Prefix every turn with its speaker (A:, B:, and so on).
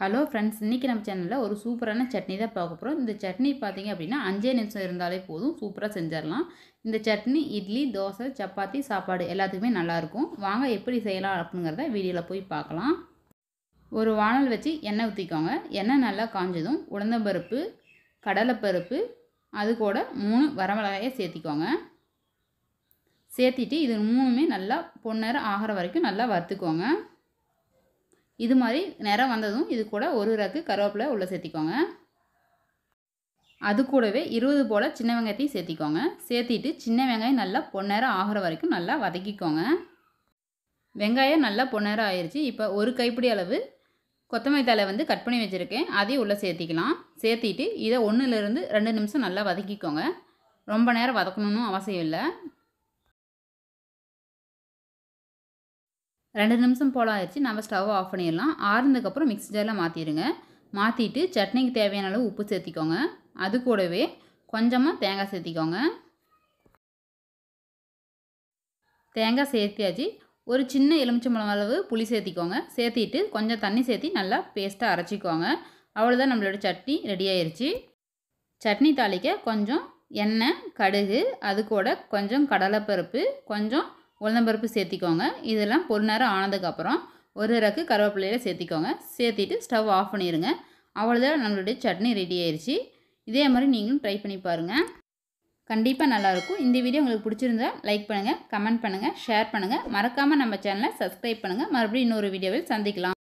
A: hello friends இன்றைக்கி நம்ம சேனலில் ஒரு சூப்பரான சட்னி தான் பார்க்க போகிறோம் இந்த சட்னி பார்த்திங்க அப்படின்னா அஞ்சே நிமிஷம் இருந்தாலே போதும் சூப்பராக செஞ்சிடலாம் இந்த சட்னி இட்லி தோசை சப்பாத்தி சாப்பாடு எல்லாத்துக்குமே நல்லாயிருக்கும் வாங்க எப்படி செய்யலாம் அப்படிங்கிறத வீடியோவில் போய் பார்க்கலாம் ஒரு வானல் வச்சு எண்ணெய் ஊற்றிக்கோங்க எண்ணெய் நல்லா காஞ்சதும் உளுந்தம்பருப்பு கடலைப்பருப்பு அது கூட மூணு வரமிளகாயை சேர்த்திக்கோங்க சேர்த்திட்டு இது மூணுமே நல்லா பொன்னேரம் ஆகிற வரைக்கும் நல்லா வறுத்துக்கோங்க இது மாதிரி நிறம் வந்ததும் இது கூட ஒரு ரக்கு கருவேப்பிலை உள்ளே சேர்த்திக்கோங்க அது கூடவே இருபது போல் சின்ன வெங்காயத்தையும் சேர்த்திக்கோங்க சேர்த்திட்டு சின்ன வெங்காயம் நல்லா பொன்னேரம் ஆகிற வரைக்கும் நல்லா வதக்கிக்கோங்க வெங்காயம் நல்லா பொன்னேரம் ஆயிடுச்சு இப்போ ஒரு கைப்பிடி அளவு கொத்தமல்லி தலை வந்து கட் பண்ணி வச்சுருக்கேன் அதையும் உள்ளே சேர்த்திக்கலாம் சேர்த்திட்டு இதை ஒன்றுலேருந்து ரெண்டு நிமிஷம் நல்லா வதக்கிக்கோங்க ரொம்ப நேரம் வதக்கணும்னு அவசியம் இல்லை ரெண்டு நிமிஷம் போல் ஆயிடுச்சு நம்ம ஸ்டவ் ஆஃப் பண்ணிடலாம் ஆறுனதுக்கப்புறம் மிக்ஸி ஜாரில் மாற்றிடுங்க மாற்றிட்டு சட்னிக்கு தேவையான அளவு உப்பு சேர்த்திக்கோங்க அது கூடவே கொஞ்சமாக தேங்காய் சேர்த்திக்கோங்க தேங்காய் சேர்த்தியாச்சு ஒரு சின்ன பழம் அளவு புளி சேர்த்திக்கோங்க சேர்த்திட்டு கொஞ்சம் தண்ணி சேர்த்தி நல்லா பேஸ்ட்டாக அரைச்சிக்கோங்க அவ்வளோதான் நம்மளோட சட்னி ரெடி ஆயிடுச்சு சட்னி தாளிக்க கொஞ்சம் எண்ணெய் கடுகு அது கூட கொஞ்சம் கடலைப்பருப்பு கொஞ்சம் உளுந்தம்பருப்பு சேர்த்திக்கோங்க இதெல்லாம் ஒரு நேரம் ஆனதுக்கப்புறம் ஒரு ரக்கு கருவேப்பிலையில் சேர்த்திக்கோங்க சேர்த்திட்டு ஸ்டவ் ஆஃப் பண்ணிடுங்க அவ்வளோதான் நம்மளுடைய சட்னி ரெடி ஆயிடுச்சு இதே மாதிரி நீங்களும் ட்ரை பண்ணி பாருங்கள் கண்டிப்பாக நல்லாயிருக்கும் இந்த வீடியோ உங்களுக்கு பிடிச்சிருந்தா லைக் பண்ணுங்கள் கமெண்ட் பண்ணுங்கள் ஷேர் பண்ணுங்கள் மறக்காமல் நம்ம சேனலை சப்ஸ்கிரைப் பண்ணுங்கள் மறுபடியும் இன்னொரு வீடியோவில் சந்திக்கலாம்